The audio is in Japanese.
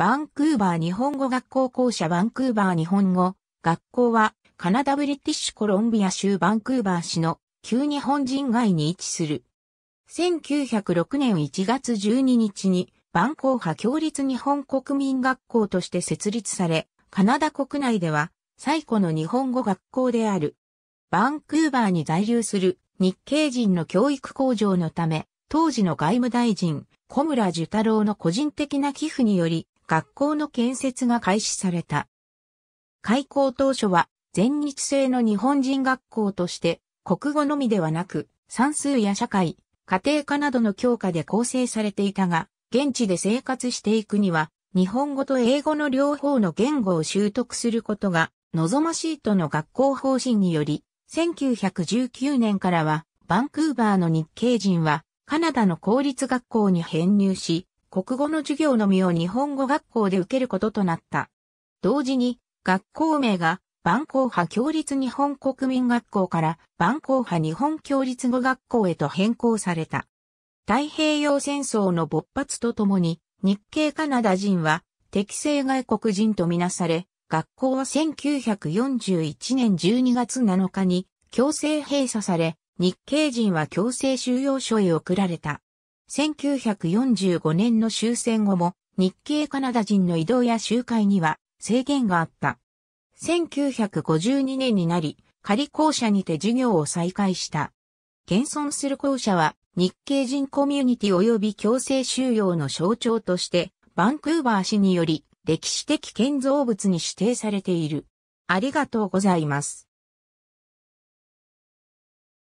バンクーバー日本語学校校舎バンクーバー日本語学校はカナダブリティッシュコロンビア州バンクーバー市の旧日本人街に位置する。1906年1月12日にバンコーハ共立日本国民学校として設立され、カナダ国内では最古の日本語学校である。バンクーバーに在留する日系人の教育向上のため、当時の外務大臣、小村寿太郎の個人的な寄付により、学校の建設が開始された。開校当初は全日制の日本人学校として国語のみではなく算数や社会、家庭科などの教科で構成されていたが、現地で生活していくには日本語と英語の両方の言語を習得することが望ましいとの学校方針により、1919年からはバンクーバーの日系人はカナダの公立学校に編入し、国語の授業のみを日本語学校で受けることとなった。同時に、学校名が、万校派共立日本国民学校から万校派日本共立語学校へと変更された。太平洋戦争の勃発とともに、日系カナダ人は適正外国人とみなされ、学校は1941年12月7日に強制閉鎖され、日系人は強制収容所へ送られた。1945年の終戦後も日系カナダ人の移動や集会には制限があった。1952年になり、仮校舎にて授業を再開した。現存する校舎は日系人コミュニティ及び強制収容の象徴として、バンクーバー市により歴史的建造物に指定されている。ありがとうございます。